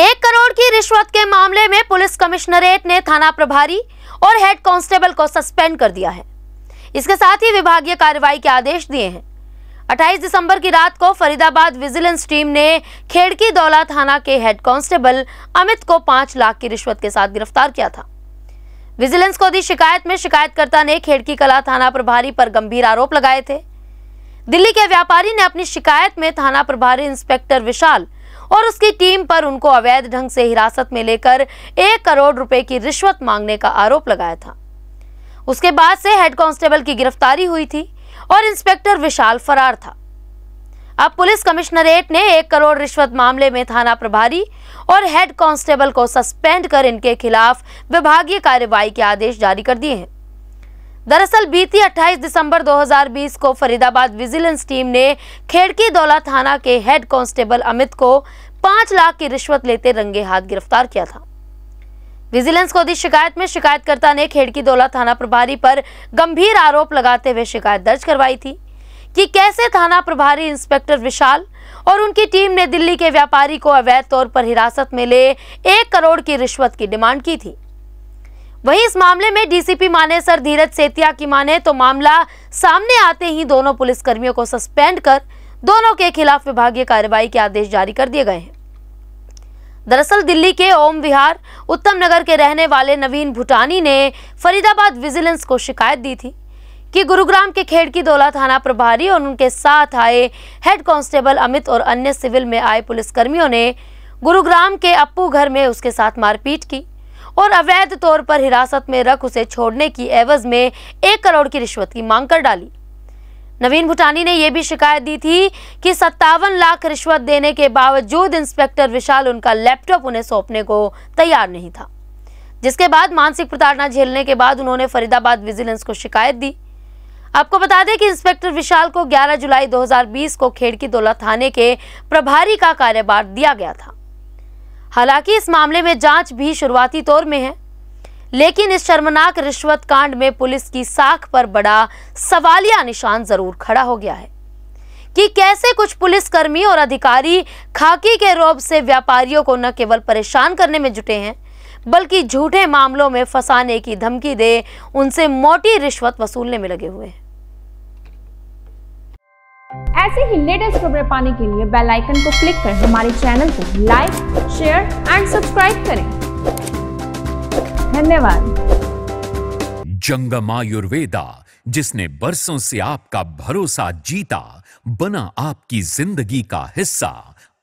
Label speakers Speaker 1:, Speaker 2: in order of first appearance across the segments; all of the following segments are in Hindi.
Speaker 1: एक करोड़ की रिश्वत के मामले में पुलिस कमिश्नरेट ने थाना प्रभारी और हेड कांस्टेबल को सस्पेंड कर दिया है इसके साथ ही विभागीय कार्रवाई के आदेश दिए हैं 28 दिसंबर की रात को फरीदाबाद विजिलेंस टीम ने खेड़की दौला थाना के हेड कांस्टेबल अमित को पांच लाख की रिश्वत के साथ गिरफ्तार किया था विजिलेंस को दी शिकायत में शिकायतकर्ता ने खेड़की कला थाना प्रभारी पर गंभीर आरोप लगाए थे दिल्ली के व्यापारी ने अपनी शिकायत में थाना प्रभारी इंस्पेक्टर विशाल और उसकी टीम पर उनको अवैध ढंग से हिरासत में लेकर एक करोड़ रुपए की रिश्वत मांगने का आरोप लगाया था उसके बाद से हेड कांस्टेबल की गिरफ्तारी हुई थी और इंस्पेक्टर विशाल फरार था अब पुलिस कमिश्नरेट ने एक करोड़ रिश्वत मामले में थाना प्रभारी और हेड कांस्टेबल को सस्पेंड कर इनके खिलाफ विभागीय कार्यवाही के आदेश जारी कर दिए हैं दरअसल बीती 28 दिसंबर 2020 को फरीदाबाद विजिलेंस टीम ने खेड़की दौला थाना के हेड कांस्टेबल अमित को पांच लाख की रिश्वत लेते रंगे हाथ गिरफ्तार किया था विजिलेंस को दी शिकायत में शिकायतकर्ता ने खेड़की दौला थाना प्रभारी पर गंभीर आरोप लगाते हुए शिकायत दर्ज करवाई थी कि कैसे थाना प्रभारी इंस्पेक्टर विशाल और उनकी टीम ने दिल्ली के व्यापारी को अवैध तौर पर हिरासत में ले एक करोड़ की रिश्वत की डिमांड की थी वहीं इस मामले में डीसीपी माने सर धीरज सेतिया की माने तो मामला सामने आते ही दोनों पुलिसकर्मियों को सस्पेंड कर दोनों के खिलाफ विभागीय कार्रवाई के आदेश जारी कर दिए गए हैं दरअसल दिल्ली के ओम विहार उत्तम नगर के रहने वाले नवीन भूटानी ने फरीदाबाद विजिलेंस को शिकायत दी थी कि गुरुग्राम के खेड़की दौला थाना प्रभारी और उनके साथ आए हेड कांस्टेबल अमित और अन्य सिविल में आए पुलिसकर्मियों ने गुरुग्राम के अप्पू घर में उसके साथ मारपीट की और अवैध तौर पर हिरासत में रख उसे छोड़ने की एवज में एक करोड़ की रिश्वत की मांग कर डाली नवीन भूटानी ने यह भी शिकायत दी थी कि सत्तावन लाख रिश्वत देने के बावजूद इंस्पेक्टर विशाल उनका लैपटॉप उन्हें सौंपने को तैयार नहीं था जिसके बाद मानसिक प्रताड़ना झेलने के बाद उन्होंने फरीदाबाद विजिलेंस को शिकायत दी आपको बता दें कि इंस्पेक्टर विशाल को 11 जुलाई 2020 को खेड़की दौला थाने के प्रभारी का कार्यभार दिया गया था हालांकि इस मामले में जांच भी शुरुआती तौर में है लेकिन इस शर्मनाक रिश्वत कांड में पुलिस की साख पर बड़ा सवालिया निशान जरूर खड़ा हो गया है कि कैसे कुछ पुलिसकर्मी और अधिकारी खाकी के रोब से व्यापारियों को न केवल परेशान करने में जुटे हैं बल्कि झूठे मामलों में फंसाने की धमकी दे उनसे मोटी रिश्वत वसूलने में लगे हुए हैं ऐसे ही लेटेस्ट खबरें पाने के लिए बेल आइकन को क्लिक करें हमारे चैनल को लाइक शेयर एंड सब्सक्राइब करें धन्यवाद
Speaker 2: जंगम आयुर्वेदा जिसने बरसों से आपका भरोसा जीता बना आपकी जिंदगी का हिस्सा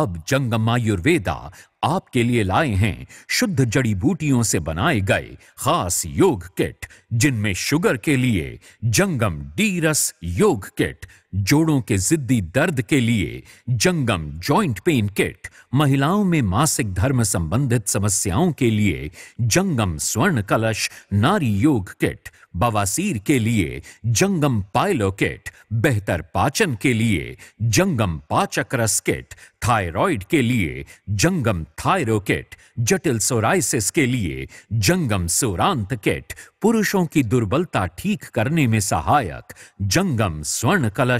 Speaker 2: अब जंगम आयुर्वेदा आपके लिए लाए हैं शुद्ध जड़ी बूटियों से बनाए गए खास योग किट जिनमें शुगर के लिए जंगम डीरस योग किट जोड़ों के जिद्दी दर्द के लिए जंगम जॉइंट पेन किट महिलाओं में मासिक धर्म संबंधित समस्याओं के लिए जंगम स्वर्ण कलश नारी योग किट बवासीर के लिए जंगम पायलो किट बेहतर पाचन के लिए जंगम पाचक रस किट थायराइड के लिए जंगम थायरो किट जटिल सोराइसिस के लिए जंगम सोरांत किट पुरुषों की दुर्बलता ठीक करने में सहायक जंगम स्वर्ण कलश